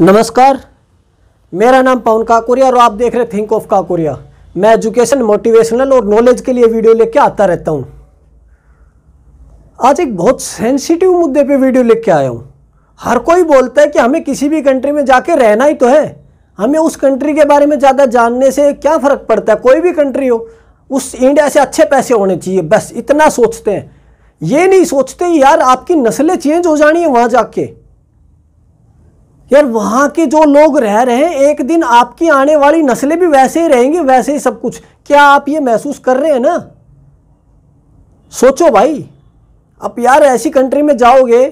नमस्कार मेरा नाम पवन काकुरिया और आप देख रहे थिंक ऑफ काकुरिया मैं एजुकेशन मोटिवेशनल और नॉलेज के लिए वीडियो लेके आता रहता हूँ आज एक बहुत सेंसिटिव मुद्दे पे वीडियो लेके आया हूँ हर कोई बोलता है कि हमें किसी भी कंट्री में जाके रहना ही तो है हमें उस कंट्री के बारे में ज़्यादा जानने से क्या फ़र्क पड़ता है कोई भी कंट्री हो उस इंडिया से अच्छे पैसे होने चाहिए बस इतना सोचते हैं ये नहीं सोचते यार आपकी नस्लें चेंज हो जानी है वहाँ जाके यार वहाँ के जो लोग रह रहे हैं एक दिन आपकी आने वाली नस्लें भी वैसे ही रहेंगी वैसे ही सब कुछ क्या आप ये महसूस कर रहे हैं ना सोचो भाई आप यार ऐसी कंट्री में जाओगे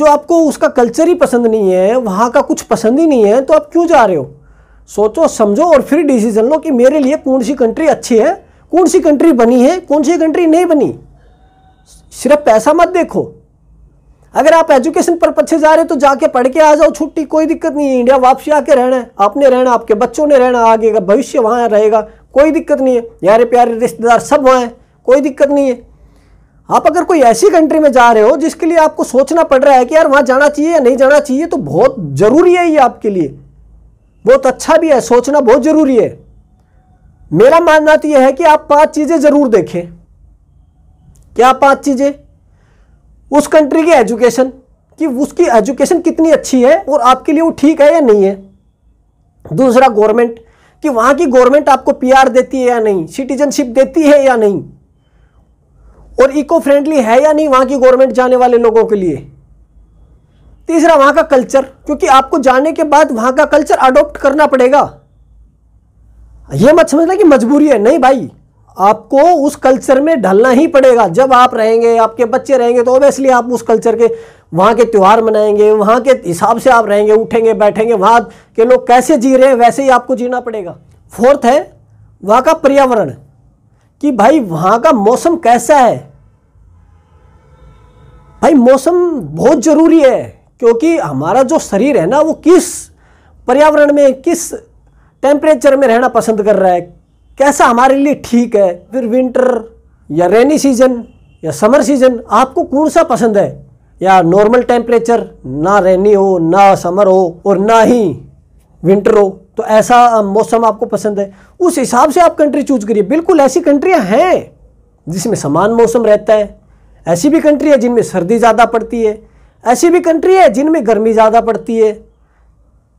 जो आपको उसका कल्चर ही पसंद नहीं है वहाँ का कुछ पसंद ही नहीं है तो आप क्यों जा रहे हो सोचो समझो और फिर डिसीजन लो कि मेरे लिए कौन सी कंट्री अच्छी है कौन सी कंट्री बनी है कौन सी कंट्री नहीं बनी सिर्फ पैसा मत देखो अगर आप एजुकेशन पर पीछे जा रहे हो तो जाके पढ़ के आ जाओ छुट्टी कोई दिक्कत नहीं है इंडिया वापसी आके रहना है आपने रहना आपके बच्चों ने रहना आगे का भविष्य वहाँ रहेगा कोई दिक्कत नहीं है यारे प्यारे रिश्तेदार सब वहाँ हैं कोई दिक्कत नहीं है आप अगर कोई ऐसी कंट्री में जा रहे हो जिसके लिए आपको सोचना पड़ रहा है कि यार वहाँ जाना चाहिए या नहीं जाना चाहिए तो बहुत ज़रूरी है ये आपके लिए बहुत अच्छा भी है सोचना बहुत ज़रूरी है मेरा मानना तो यह है कि आप पाँच चीज़ें ज़रूर देखें क्या पाँच चीज़ें उस कंट्री की एजुकेशन कि उसकी एजुकेशन कितनी अच्छी है और आपके लिए वो ठीक है या नहीं है दूसरा गवर्नमेंट कि वहाँ की गवर्नमेंट आपको पीआर देती है या नहीं सिटीजनशिप देती है या नहीं और इको फ्रेंडली है या नहीं वहाँ की गवर्नमेंट जाने वाले लोगों के लिए तीसरा वहाँ का कल्चर क्योंकि आपको जाने के बाद वहाँ का कल्चर अडोप्ट करना पड़ेगा यह मत समझना कि मजबूरी है नहीं भाई आपको उस कल्चर में ढलना ही पड़ेगा जब आप रहेंगे आपके बच्चे रहेंगे तो ओबियसली आप उस कल्चर के वहाँ के त्यौहार मनाएंगे वहाँ के हिसाब से आप रहेंगे उठेंगे बैठेंगे वहाँ के लोग कैसे जी रहे हैं वैसे ही आपको जीना पड़ेगा फोर्थ है वहाँ का पर्यावरण कि भाई वहाँ का मौसम कैसा है भाई मौसम बहुत ज़रूरी है क्योंकि हमारा जो शरीर है ना वो किस पर्यावरण में किस टेम्परेचर में रहना पसंद कर रहा है कैसा हमारे लिए ठीक है फिर विंटर या रेनी सीजन या समर सीजन आपको कौन सा पसंद है या नॉर्मल टेम्परेचर ना रेनी हो ना समर हो और ना ही विंटर हो तो ऐसा मौसम आपको पसंद है उस हिसाब से आप कंट्री चूज करिए बिल्कुल ऐसी कंट्रियाँ हैं जिसमें समान मौसम रहता है ऐसी भी कंट्री है जिनमें सर्दी ज़्यादा पड़ती है ऐसी भी कंट्री है जिनमें गर्मी ज़्यादा पड़ती है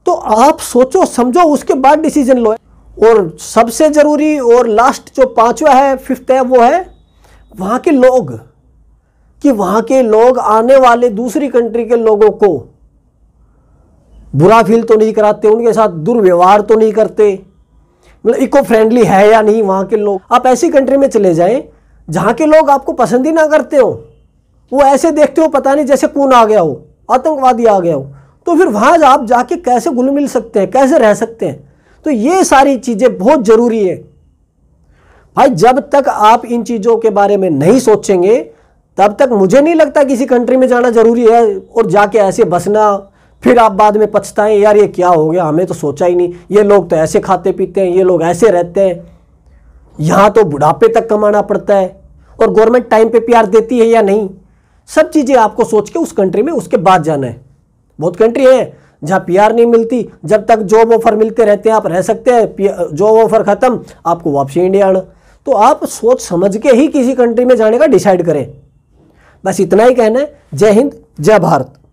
तो आप सोचो समझो उसके बाद डिसीजन लो और सबसे ज़रूरी और लास्ट जो पांचवा है फिफ्थ है वो है वहाँ के लोग कि वहाँ के लोग आने वाले दूसरी कंट्री के लोगों को बुरा फील तो नहीं कराते उनके साथ दुर्व्यवहार तो नहीं करते मतलब इको फ्रेंडली है या नहीं वहाँ के लोग आप ऐसी कंट्री में चले जाएं जहाँ के लोग आपको पसंद ही ना करते हो वो ऐसे देखते हो पता नहीं जैसे कौन आ गया हो आतंकवादी आ गया हो तो फिर वहाँ आप जाके कैसे घुल मिल सकते हैं कैसे रह सकते हैं तो ये सारी चीज़ें बहुत ज़रूरी है भाई जब तक आप इन चीज़ों के बारे में नहीं सोचेंगे तब तक मुझे नहीं लगता किसी कंट्री में जाना ज़रूरी है और जाके ऐसे बसना फिर आप बाद में पछताएं यार ये क्या हो गया हमें तो सोचा ही नहीं ये लोग तो ऐसे खाते पीते हैं ये लोग ऐसे रहते हैं यहां तो बुढ़ापे तक कमाना पड़ता है और गवर्नमेंट टाइम पे प्यार देती है या नहीं सब चीज़ें आपको सोच के उस कंट्री में उसके बाद जाना है बहुत कंट्री है जहाँ पीआर नहीं मिलती जब तक जॉब ऑफर मिलते रहते हैं आप रह सकते हैं जॉब ऑफर ख़त्म आपको वापसी इंडिया आना तो आप सोच समझ के ही किसी कंट्री में जाने का डिसाइड करें बस इतना ही कहना है जय हिंद जय भारत